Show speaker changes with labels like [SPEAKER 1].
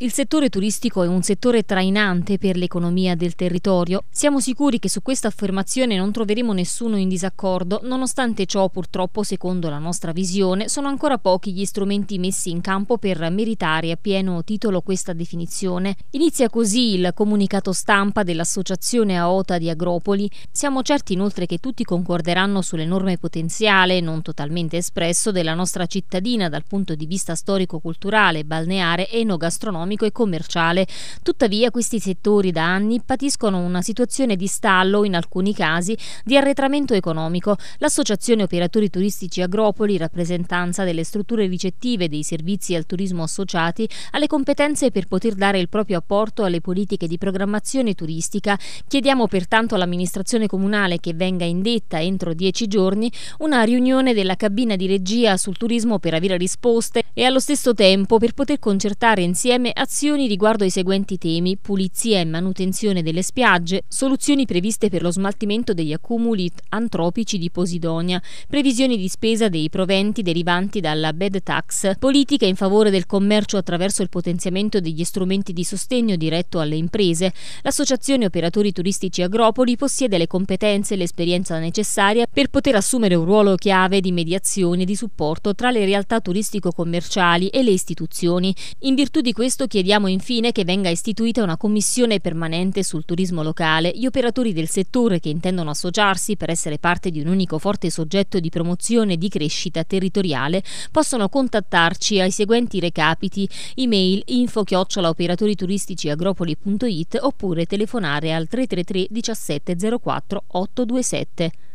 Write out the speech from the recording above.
[SPEAKER 1] Il settore turistico è un settore trainante per l'economia del territorio. Siamo sicuri che su questa affermazione non troveremo nessuno in disaccordo, nonostante ciò purtroppo secondo la nostra visione sono ancora pochi gli strumenti messi in campo per meritare a pieno titolo questa definizione. Inizia così il comunicato stampa dell'Associazione AOTA di Agropoli. Siamo certi inoltre che tutti concorderanno sull'enorme potenziale, non totalmente espresso, della nostra cittadina dal punto di vista storico-culturale, balneare, e enogastronomico economico e commerciale. Tuttavia questi settori da anni patiscono una situazione di stallo, in alcuni casi di arretramento economico. L'Associazione Operatori Turistici Agropoli, rappresentanza delle strutture ricettive dei servizi al turismo associati, ha le competenze per poter dare il proprio apporto alle politiche di programmazione turistica. Chiediamo pertanto all'amministrazione comunale che venga indetta entro dieci giorni una riunione della cabina di regia sul turismo per avere risposte e allo stesso tempo per poter concertare insieme azioni riguardo ai seguenti temi, pulizia e manutenzione delle spiagge, soluzioni previste per lo smaltimento degli accumuli antropici di Posidonia, previsioni di spesa dei proventi derivanti dalla bed tax, politica in favore del commercio attraverso il potenziamento degli strumenti di sostegno diretto alle imprese, l'associazione operatori turistici Agropoli possiede le competenze e l'esperienza necessaria per poter assumere un ruolo chiave di mediazione e di supporto tra le realtà turistico-commerciali e le istituzioni. In virtù di questo chiediamo infine che venga istituita una commissione permanente sul turismo locale. Gli operatori del settore che intendono associarsi per essere parte di un unico forte soggetto di promozione e di crescita territoriale possono contattarci ai seguenti recapiti email info chiocciola operatori turistici agropoli.it oppure telefonare al 333 17 04 827.